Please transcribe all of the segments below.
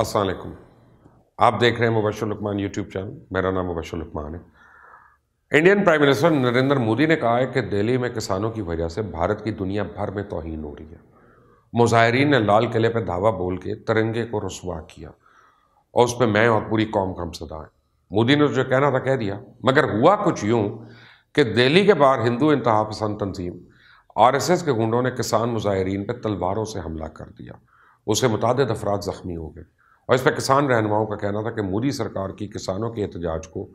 असलकुम आप देख रहे हैं मुबशर यूट्यूब चैनल मेरा नाम मुबशर है Indian prime minister Narendra Modi ने कहा है कि दिल्ली में किसानों की वजह से भारत की दुनिया भर में तोहन हो रही है मुजाहरीन ने लाल किले पर धावा बोल के तिरंगे को रसुआ किया और उस पर मैं और पूरी कौम कम सदा है मोदी ने जो कहना था कह दिया मगर हुआ कुछ यूँ कि दिल्ली के बाहर हिंदू इंतहा पसंद तंजीम एस के गुंडों ने किसान मुजाहरीन पर तलवारों से हमला कर दिया उसे मुतद अफराद ज़ख्मी हो गए और इस पर किसान रहनुमाओं का कहना था कि मोदी सरकार की किसानों के एहतजाज को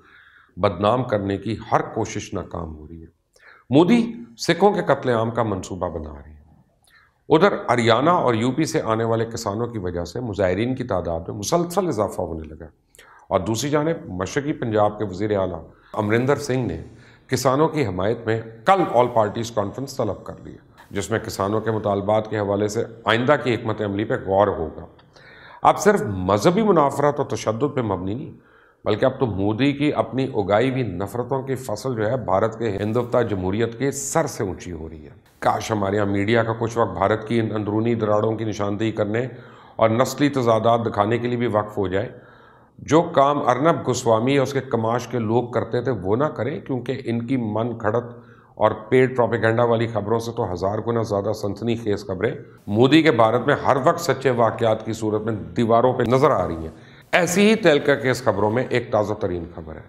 बदनाम करने की हर कोशिश नाकाम हो रही है मोदी सिखों के कत्लेआम का मंसूबा बना रहे हैं उधर हरियाणा और यूपी से आने वाले किसानों की वजह से मुजाहरीन की तादाद में मुसलसल इजाफा होने लगा और दूसरी जानब मशरकी पंजाब के वजीर अला अमरिंदर सिंह ने किसानों की हमायत में कल ऑल पार्टीज कॉन्फ्रेंस तलब कर लिया जिसमें किसानों के मुतालबात के हवाले से आइंदा की हमत अमली पर गौर होगा अब सिर्फ मजहबी मुनाफरत तो और तशद पर मबनी नहीं बल्कि अब तो मोदी की अपनी उगाई हुई नफरतों की फसल जो है भारत के हिंदुत्ता जमहूरियत के सर से ऊंची हो रही है काश हमारे यहाँ मीडिया का कुछ वक्त भारत की इन अंदरूनी दराड़ों की निशानदेही करने और नस्ली तजादात दिखाने के लिए भी वक्फ हो जाए जो काम अर्नब गोस्वामी और उसके कमाश के लोग करते थे वो ना करें क्योंकि इनकी मन खड़त और पेड प्रोपेगेंडा वाली खबरों से तो हज़ार गुना ज़्यादा सनसनी खेज खबरें मोदी के भारत में हर वक्त सच्चे वाक़ात की सूरत में दीवारों पर नज़र आ रही हैं ऐसी ही तहलका केस खबरों में एक ताज़ा तरीन खबर है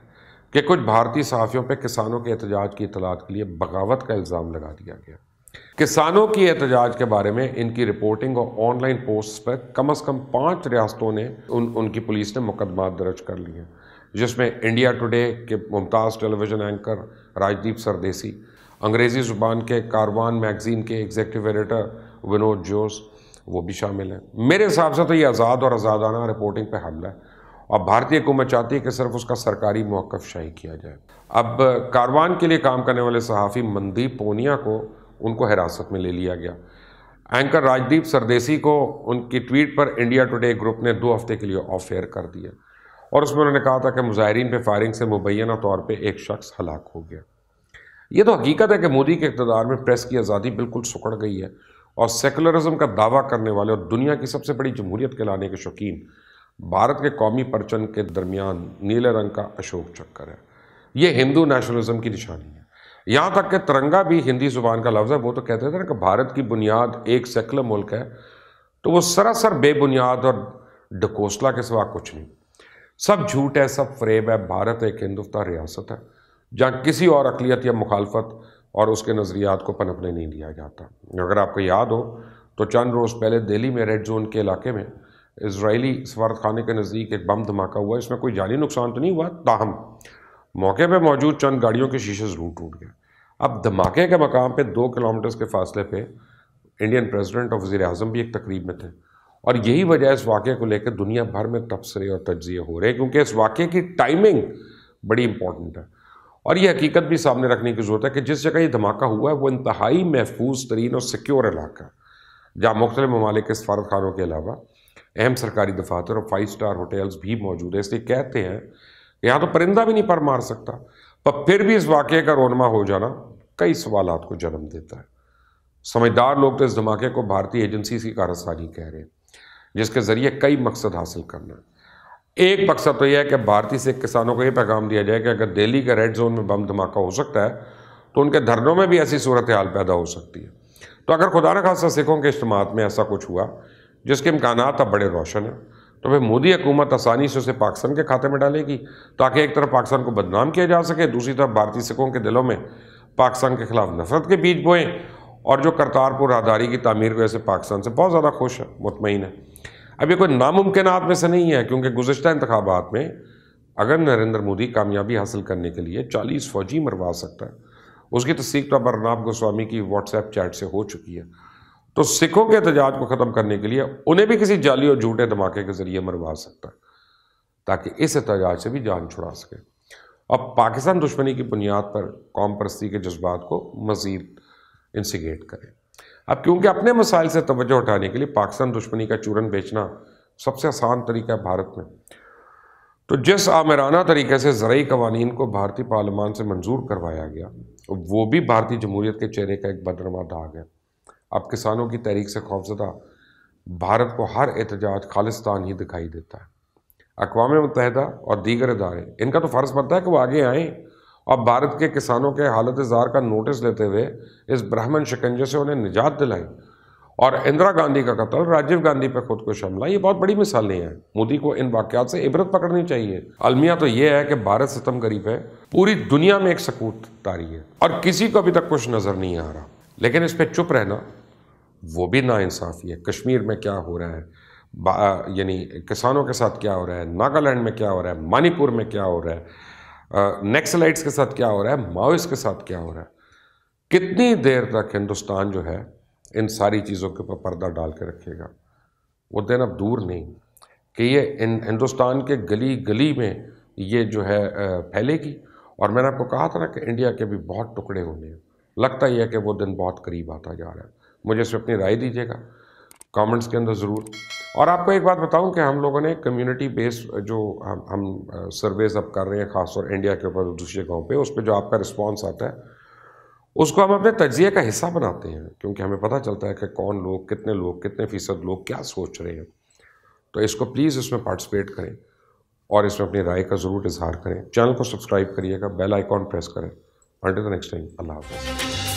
कि कुछ भारतीय सहाफ़ियों पर किसानों के एहतजाज की इतलात के लिए बगावत का इल्ज़ाम लगा दिया गया किसानों की एहतजाज के बारे में इनकी रिपोर्टिंग और ऑनलाइन पोस्ट पर कम अज़ कम पाँच रियासतों ने उन उनकी पुलिस ने मुकदमा दर्ज कर लिए जिसमें इंडिया टुडे के मुमताज़ टेलीविज़न एंकर राजदीप सरदेसी अंग्रेज़ी ज़ुबान के कारवान मैगज़ीन के एग्जेक्टिव एडिटर विनोद जोस वो भी शामिल हैं मेरे हिसाब से तो ये आज़ाद और आज़ादाना रिपोर्टिंग पर हमला है और भारतीय हुकूमत चाहती है कि सिर्फ उसका सरकारी मौक़ शाही किया जाए अब कारवान के लिए काम करने वाले सहाफ़ी मनदीप पोनिया को उनको हिरासत में ले लिया गया एंकर राजदीप सरदेसी को उनकी ट्वीट पर इंडिया टुडे ग्रुप ने दो हफ्ते के लिए ऑफ एयर कर दिया और उसमें उन्होंने कहा था कि मुजाहरीन पे फायरिंग से मुबैना तौर पर एक शख्स हलाक हो गया ये तो हकीकत है कि मोदी के इकतदार में प्रेस की आज़ादी बिल्कुल सुखड़ गई है और सेकुलरिज्म का दावा करने वाले और दुनिया की सबसे बड़ी जमहूरियत के लाने के शौकीन भारत के कौमी परचन के दरमियान नीले रंग का अशोक चक्कर है ये हिंदू नेशनलिज्म की निशानी है यहाँ तक कि तिरंगा भी हिंदी जुबान का लफ्ज़ है वो तो कहते थे ना कि भारत की बुनियाद एक सेकुलर मुल्क है तो वो सरासर बेबुनियाद और डकोसला के सिवा कुछ नहीं सब झूठ है सब फ्रेब है भारत एक हिंदुस्तान रियासत है जहाँ किसी और अकलीत या मुखालफत और उसके नज़रियात को पनपने नहीं दिया जाता अगर आपको याद हो तो चंद रोज़ पहले दिल्ली में रेड जोन के इलाके में इसराइली खाने के नज़दीक एक बम धमाका हुआ इसमें कोई जाली नुकसान तो नहीं हुआ ताहम मौके पर मौजूद चंद गाड़ियों के शीशे ज़रूर टूट गए अब धमाके के मकाम पर दो किलोमीटर्स के फासले पर इंडियन प्रेजिडेंट और वज़ी अजम भी एक तकरीब में थे और यही वजह इस वाक़े को लेकर दुनिया भर में तबसरे और तजिए हो रहे हैं क्योंकि इस वाक़े की टाइमिंग बड़ी इंपॉर्टेंट है और ये हकीकत भी सामने रखने की ज़रूरत है कि जिस जगह ये धमाका हुआ है वो इंतहाई महफूज तरीन और सिक्योर इलाका जहाँ मुख्तलि ममालिक सफारत खानों के अलावा अहम सरकारी दफातर और फाइव स्टार होटल्स भी मौजूद है इसलिए कहते हैं यहाँ तो परिंदा भी नहीं पर मार सकता पर फिर भी इस वाक़े का रोनमा हो जाना कई सवाल को जन्म देता है समझदार लोग तो इस धमाके को भारतीय एजेंसी की कारसानी कह रहे हैं जिसके ज़रिए कई मकसद हासिल करना है एक मकसद तो यह है कि भारतीय सिख किसानों को यह पैगाम दिया जाए कि अगर दिल्ली के रेड जोन में बम धमाका हो सकता है तो उनके धरनों में भी ऐसी सूरत हाल पैदा हो सकती है तो अगर खुदा न खासा सिखों के इज्तम में ऐसा कुछ हुआ जिसके इम्कान अब बड़े रोशन हैं तो फिर मोदी हुकूमत आसानी से उसे पाकिस्तान के खाते में डालेगी ताकि एक तरफ पाकिस्तान को बदनाम किया जा सके दूसरी तरफ भारतीय सिखों के दिलों में पाकिस्तान के खिलाफ नफरत के बीज बोएं और जो करतारपुर राहदारी की तमीर को से पाकिस्तान से बहुत ज़्यादा खुश है मुतमिन है अब ये कोई नामुमकिन में से नहीं है क्योंकि गुजशत इंतबात में अगर नरेंद्र मोदी कामयाबी हासिल करने के लिए चालीस फौजी मरवा सकता है उसकी तस्दीक तो, तो अरनाब गोस्वामी की व्हाट्सएप चैट से हो चुकी है तो सिखों के एहतजाज को ख़त्म करने के लिए उन्हें भी किसी जाली और झूठे धमाके के ज़रिए मरवा सकता है ताकि इस एहतजाज से भी जान छुड़ा सके अब पाकिस्तान दुश्मनी की बुनियाद पर कौम परस्ती के जज्बात को मज़ीद इंसिगेट करें अब क्योंकि अपने मसाइल से तोज्जो उठाने के लिए पाकिस्तान दुश्मनी का चूरन बेचना सबसे आसान तरीका है भारत में तो जिस आमराना तरीके से ज़रूरी कवानीन को भारतीय पार्लियामान से मंजूर करवाया गया वो भी भारतीय जमहूरियत के चेहरे का एक बदरमा दाग है अब किसानों की तहरीक से खौफजदा भारत को हर एहतजाज खालिस्तान ही दिखाई देता है अकवा मुतहदा और दीगर इदारे इनका तो फ़र्ज़ बनता है कि वो आगे आएँ और भारत के किसानों के हालत इजहार का नोटिस लेते हुए इस ब्राह्मण शिकंजे से उन्हें निजात दिलाई और इंदिरा गांधी का कत्ल राजीव गांधी पर खुद को हमला ये बहुत बड़ी मिसालें हैं मोदी को इन वाक्यात से इबरत पकड़नी चाहिए अलमिया तो ये है कि भारत सितम गरीब है पूरी दुनिया में एक सकूत तारी है और किसी को अभी तक कुछ नज़र नहीं आ रहा लेकिन इस पर चुप रहना वो भी नाानसाफ़ी है कश्मीर में क्या हो रहा है यानी किसानों के साथ क्या हो रहा है नागालैंड में क्या हो रहा है मणिपुर में क्या हो रहा है नेक्सलाइट्स के साथ क्या हो रहा है माओस के साथ क्या हो रहा है कितनी देर तक हिंदुस्तान जो है इन सारी चीज़ों के ऊपर पर्दा डाल के रखेगा वो दिन अब दूर नहीं कि ये हिंदुस्तान के गली गली में ये जो है फैलेगी और मैंने आपको कहा था ना कि इंडिया के भी बहुत टुकड़े होने हैं लगता ही है कि वो दिन बहुत करीब आता जा रहा है मुझे इस अपनी राय दीजिएगा कमेंट्स के अंदर ज़रूर और आपको एक बात बताऊं कि हम लोगों ने कम्युनिटी बेस्ड जो हम हम सर्वेज अब कर रहे हैं खासतौर इंडिया के ऊपर दूसरे गाँव पे उस पर जो आपका रिस्पांस आता है उसको हम अपने तजिए का हिस्सा बनाते हैं क्योंकि हमें पता चलता है कि कौन लोग कितने लोग कितने फ़ीसद लोग क्या सोच रहे हैं तो इसको प्लीज़ इसमें पार्टिसपेट करें और इसमें अपनी राय का ज़रूर इजहार करें चैनल को सब्सक्राइब करिएगा बेल आइकॉन प्रेस करें अंटिल द नेक्स्ट टाइम अल्लाह हाफ़